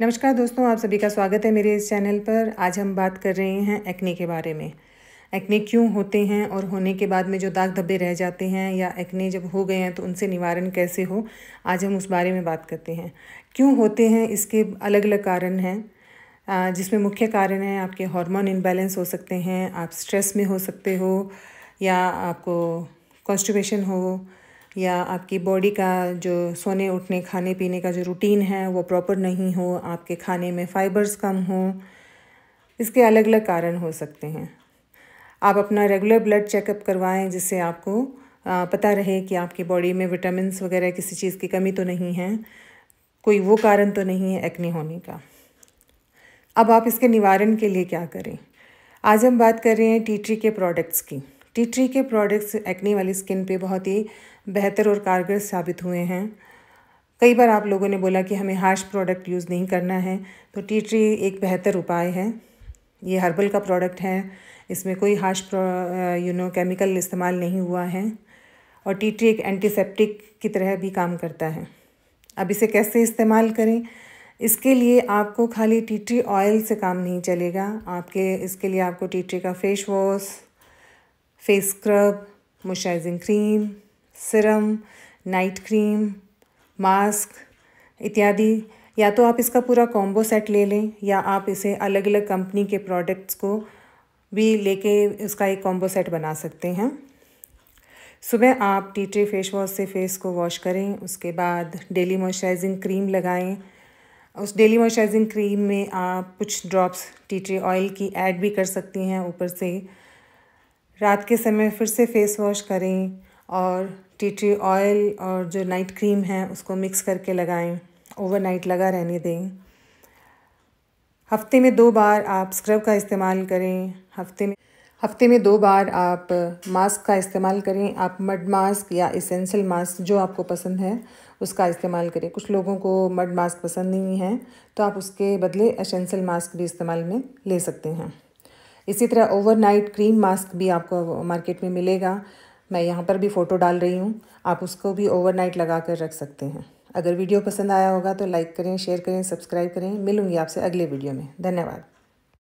नमस्कार दोस्तों आप सभी का स्वागत है मेरे इस चैनल पर आज हम बात कर रहे हैं एक्ने के बारे में एक्ने क्यों होते हैं और होने के बाद में जो दाग धब्बे रह जाते हैं या एक्ने जब हो गए हैं तो उनसे निवारण कैसे हो आज हम उस बारे में बात करते हैं क्यों होते हैं इसके अलग अलग कारण हैं जिसमें मुख्य कारण हैं आपके हार्मोन इनबैलेंस हो सकते हैं आप स्ट्रेस में हो सकते हो या आपको कॉन्स्टिपेशन हो या आपकी बॉडी का जो सोने उठने खाने पीने का जो रूटीन है वो प्रॉपर नहीं हो आपके खाने में फाइबर्स कम हो इसके अलग अलग कारण हो सकते हैं आप अपना रेगुलर ब्लड चेकअप करवाएं जिससे आपको पता रहे कि आपकी बॉडी में विटामिन वगैरह किसी चीज़ की कमी तो नहीं है कोई वो कारण तो नहीं है एक्ने होने का अब आप इसके निवारण के लिए क्या करें आज हम बात कर रहे हैं टी ट्री के प्रोडक्ट्स की टी ट्री के प्रोडक्ट्स एक्ने वाली स्किन पे बहुत ही बेहतर और कारगर साबित हुए हैं कई बार आप लोगों ने बोला कि हमें हार्श प्रोडक्ट यूज़ नहीं करना है तो टी ट्री एक बेहतर उपाय है ये हर्बल का प्रोडक्ट है इसमें कोई हार्श यू नो केमिकल इस्तेमाल नहीं हुआ है और टी ट्री एक एंटीसेप्टिक की तरह भी काम करता है अब इसे कैसे इस्तेमाल करें इसके लिए आपको खाली टी ट्री ऑयल से काम नहीं चलेगा आपके इसके लिए आपको टी ट्री का face wash face scrub moisturising cream serum night cream mask इत्यादि या तो आप इसका पूरा कॉम्बो सेट ले लें या आप इसे अलग अलग कंपनी के प्रोडक्ट्स को भी लेके उसका एक कॉम्बो सेट बना सकते हैं सुबह आप टी ट्री फेस वॉश से फेस को वॉश करें उसके बाद डेली मॉइस्चराइजिंग क्रीम लगाएं उस डेली मॉइस्चराइजिंग क्रीम में आप कुछ ड्रॉप्स टी ट्री ऑयल की ऐड भी कर सकती हैं ऊपर से रात के समय फिर से फेस वॉश करें और टी ट्री ऑयल और जो नाइट क्रीम है उसको मिक्स करके लगाएं ओवरनाइट लगा रहने दें हफ्ते में दो बार आप स्क्रब का इस्तेमाल करें हफ्ते में हफ्ते में दो बार आप मास्क का इस्तेमाल करें आप मड मास्क या इसेंशियल मास्क जो आपको पसंद है उसका इस्तेमाल करें कुछ लोगों को मड मास्क पसंद नहीं है तो आप उसके बदले एसेंशियल मास्क भी इस्तेमाल में ले सकते हैं इसी तरह ओवरनाइट क्रीम मास्क भी आपको मार्केट में मिलेगा मैं यहाँ पर भी फ़ोटो डाल रही हूँ आप उसको भी ओवरनाइट लगा कर रख सकते हैं अगर वीडियो पसंद आया होगा तो लाइक करें शेयर करें सब्सक्राइब करें मिलूँगी आपसे अगले वीडियो में धन्यवाद